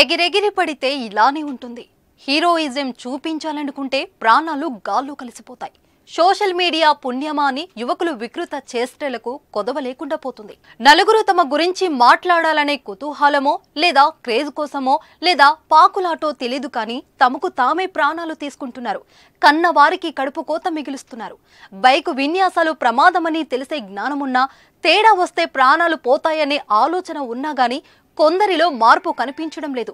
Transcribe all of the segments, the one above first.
ఎగిరెగిరి పడితే ఇలానే ఉంటుంది హీరోయిజం చూపించాలనుకుంటే ప్రాణాలు గాల్లో కలిసిపోతాయి సోషల్ మీడియా పుణ్యమా అని యువకులు వికృత చేష్టలకు కొదవ లేకుండా పోతుంది నలుగురు తమ గురించి మాట్లాడాలనే కుతూహలమో లేదా క్రేజ్ కోసమో లేదా పాకులాటో తెలీదు కానీ తమకు తామే ప్రాణాలు తీసుకుంటున్నారు కన్న వారికి కడుపు కోత మిగిలుస్తున్నారు బైకు విన్యాసాలు ప్రమాదమని తెలిసే జ్ఞానమున్నా తేడా వస్తే ప్రాణాలు పోతాయనే ఆలోచన ఉన్నా గాని కొందరిలో మార్పు కనిపించడం లేదు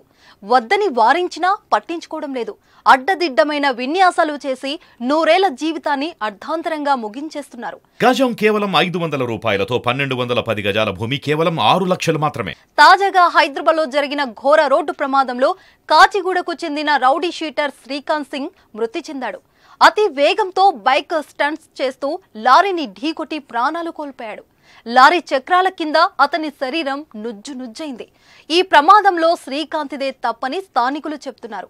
వద్దని వారించినా పట్టించుకోవడం లేదు అడ్డదిడ్డమైన విన్యాసాలు చేసి నూరేళ్ల జీవితాన్ని అర్ధాంతరంగా ముగించేస్తున్నారు గజం కేవలం ఐదు వందల రూపాయలతో పన్నెండు వందల పది గజాల భూమి కేవలం ఆరు లక్షలు మాత్రమే తాజాగా హైదరాబాద్ లో జరిగిన ఘోర రోడ్డు ప్రమాదంలో కాచిగూడకు చెందిన రౌడీ షీటర్ శ్రీకాంత్ సింగ్ మృతి చెందాడు అతి వేగంతో బైక్ స్టంట్స్ చేస్తూ లారీని ఢీకొట్టి ప్రాణాలు కోల్పోయాడు లారీ చక్రాల కింద అతని శరీరం నుజ్జు నుజ్జైంది ఈ ప్రమాదంలో శ్రీకాంత్దే తప్పని స్థానికులు చెప్తున్నారు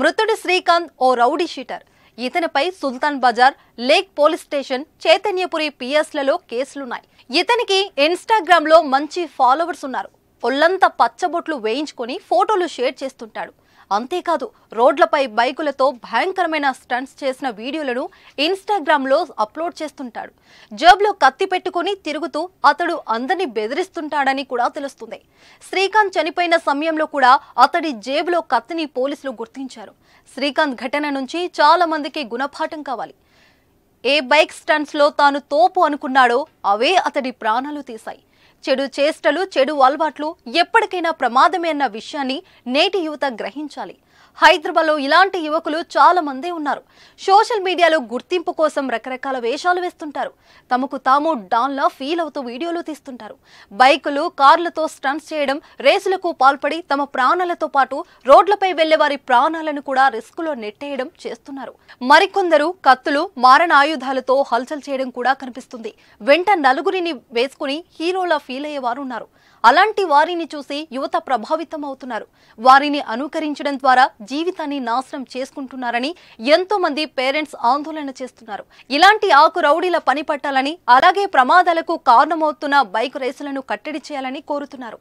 మృతుడు శ్రీకాంత్ ఓ రౌడీ షీటర్ ఇతనిపై Sultan Bazar lake police station Chaitanyapuri పిఎస్లలో కేసులున్నాయి ఇతనికి ఇన్స్టాగ్రామ్లో మంచి ఫాలోవర్స్ ఉన్నారు ఒళ్ళంతా పచ్చబొట్లు వేయించుకొని ఫోటోలు షేర్ చేస్తుంటాడు అంతేకాదు రోడ్లపై బైకులతో భయంకరమైన స్టంట్స్ చేసిన వీడియోలను ఇన్స్టాగ్రామ్లో అప్లోడ్ చేస్తుంటాడు జేబులో కత్తి పెట్టుకుని తిరుగుతూ అతడు అందరినీ బెదిరిస్తుంటాడని కూడా తెలుస్తుంది శ్రీకాంత్ చనిపోయిన సమయంలో కూడా అతడి జేబులో కత్తిని పోలీసులు గుర్తించారు శ్రీకాంత్ ఘటన నుంచి చాలా మందికి గుణపాఠం కావాలి ఏ బైక్ స్టంట్స్లో తాను తోపు అనుకున్నాడో అవే అతడి ప్రాణాలు తీశాయి చెడు చేష్టలు చెడు అలవాట్లు ఎప్పటికైనా ప్రమాదమే అన్న విషయాన్ని నేటి యువత గ్రహించాలి హైదరాబాద్లో ఇలాంటి యువకులు చాలా మంది ఉన్నారు సోషల్ మీడియాలో గుర్తింపు కోసం రకరకాల వేషాలు వేస్తుంటారు తమకు తాము లా ఫీల్ అవుతూ వీడియోలు తీస్తుంటారు బైకులు కార్లతో స్టంట్స్ చేయడం రేసులకు పాల్పడి తమ ప్రాణాలతో పాటు రోడ్లపై వెళ్లే వారి ప్రాణాలను కూడా లో నెట్టేయడం చేస్తున్నారు మరికొందరు కత్తులు మారణ ఆయుధాలతో హల్చల్ చేయడం కూడా కనిపిస్తుంది వెంట నలుగురిని వేసుకుని హీరోలా ఫీల్ అయ్యేవారు ఉన్నారు అలాంటి వారిని చూసి యువత ప్రభావితం అవుతున్నారు వారిని అనుకరించడం ద్వారా జీవితాన్ని నాశనం చేసుకుంటున్నారని ఎంతో మంది పేరెంట్స్ ఆందోళన చేస్తున్నారు ఇలాంటి ఆకు రౌడీల పని పట్టాలని అలాగే ప్రమాదాలకు కారణమవుతున్న బైక్ రేసులను కట్టడి చేయాలని కోరుతున్నారు